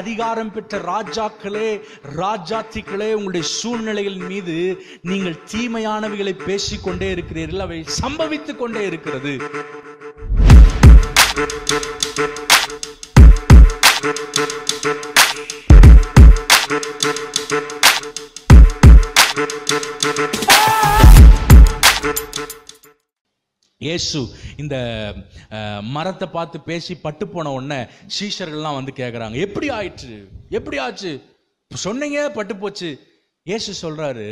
அதிகாரம் பெற்ற ராஜாக்களே ராஜாத்திகளே உங்களுடைய சூழ்நிலைகள் மீது நீங்கள் தீமையானவைகளை பேசிக்கொண்டே இருக்கிறீர்கள் அவை சம்பவித்துக் கொண்டே இருக்கிறது இயேசு இந்த மரத்தை பார்த்து பேசி பட்டு போன உடனே சீஷர்கள்லாம் வந்து கேட்குறாங்க எப்படி ஆயிற்று எப்படி ஆச்சு சொன்னீங்க பட்டு போச்சு இயேசு சொல்கிறாரு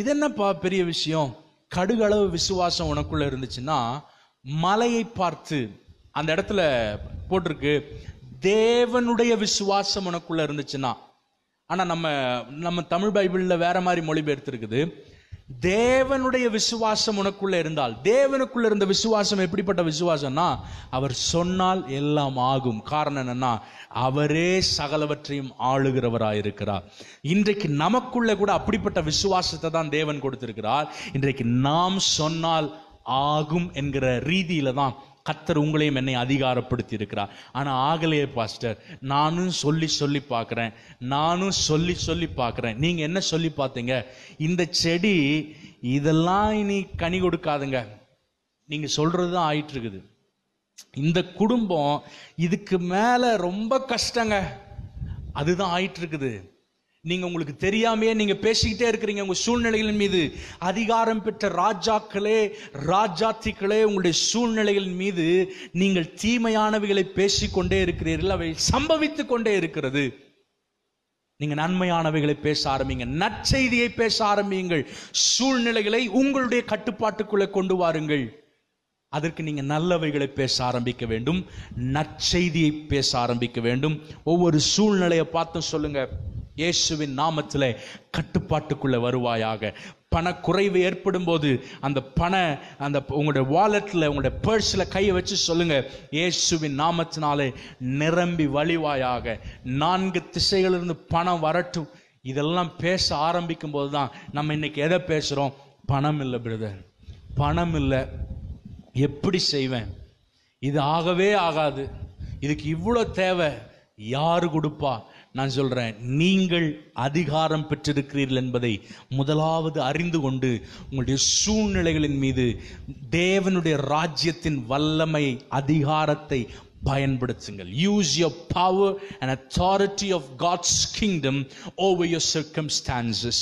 இது என்னப்பா பெரிய விஷயம் கடுகளவு விசுவாசம் உனக்குள்ளே இருந்துச்சுன்னா மலையை பார்த்து அந்த இடத்துல போட்டிருக்கு தேவனுடைய விசுவாசம் உனக்குள்ளே இருந்துச்சுன்னா ஆனால் நம்ம நம்ம தமிழ் பைபிளில் வேற மாதிரி மொழிபெயர்த்து இருக்குது தேவனுடைய விசுவாசம் உனக்குள்ள இருந்தால் தேவனுக்குள்ள இருந்த விசுவாசம் எப்படிப்பட்ட விசுவாசம்னா அவர் சொன்னால் எல்லாம் ஆகும் காரணம் என்னன்னா அவரே சகலவற்றையும் ஆளுகிறவராயிருக்கிறார் இன்றைக்கு நமக்குள்ள கூட அப்படிப்பட்ட விசுவாசத்தை தான் தேவன் கொடுத்திருக்கிறார் இன்றைக்கு நாம் சொன்னால் ஆகும் என்கிற ரீதியில தான் கத்தர் உங்களையும் என்னை அதிகாரப்படுத்தி இருக்கிறார் ஆனால் ஆகலையே பாஸ்டர் நானும் சொல்லி சொல்லி பார்க்குறேன் நானும் சொல்லி சொல்லி பார்க்குறேன் நீங்கள் என்ன சொல்லி பார்த்தீங்க இந்த செடி இதெல்லாம் இனி கனி கொடுக்காதுங்க நீங்கள் சொல்கிறது தான் ஆயிட்டுருக்குது இந்த குடும்பம் இதுக்கு மேலே ரொம்ப கஷ்டங்க அதுதான் ஆயிட்டுருக்குது நீங்க உங்களுக்கு தெரியாமையே நீங்க பேசிக்கிட்டே இருக்கிறீங்க உங்க சூழ்நிலைகளின் மீது அதிகாரம் பெற்ற ராஜாக்களே ராஜாத்திகளே உங்களுடைய சூழ்நிலைகளின் மீது நீங்கள் தீமையானவைகளை பேசிக்கொண்டே இருக்கிறீர்கள் அவை சம்பவித்துக் கொண்டே இருக்கிறது நீங்க நன்மையானவைகளை பேச ஆரம்பிங்க நற்செய்தியை பேச ஆரம்பியுங்கள் சூழ்நிலைகளை உங்களுடைய கட்டுப்பாட்டுக்குள்ளே கொண்டு வாருங்கள் அதற்கு நீங்கள் நல்லவைகளை பேச ஆரம்பிக்க வேண்டும் நற்செய்தியை பேச ஆரம்பிக்க வேண்டும் ஒவ்வொரு சூழ்நிலையை பார்த்து சொல்லுங்கள் இயேசுவின் நாமத்தில் கட்டுப்பாட்டுக்குள்ளே வருவாயாக பண குறைவு ஏற்படும் போது அந்த பண அந்த உங்களுடைய வாலெட்டில் உங்களுடைய பர்ஸில் கையை வச்சு சொல்லுங்கள் இயேசுவின் நாமத்தினாலே நிரம்பி வழிவாயாக நான்கு திசைகளிலிருந்து பணம் வரட்டும் இதெல்லாம் பேச ஆரம்பிக்கும் போது தான் நம்ம இன்றைக்கி எதை பேசுகிறோம் பணம் இல்லை பிரதர் பணம் இல்லை எப்படி செய்வேன் இது ஆகவே ஆகாது இதுக்கு இவ்வளோ தேவை யார் கொடுப்பா நான் சொல்கிறேன் நீங்கள் அதிகாரம் பெற்றிருக்கிறீர்கள் என்பதை முதலாவது அறிந்து கொண்டு உங்களுடைய சூழ்நிலைகளின் மீது தேவனுடைய ராஜ்யத்தின் வல்லமை அதிகாரத்தை பயன்படுத்துங்கள் use your power and authority of God's kingdom over your circumstances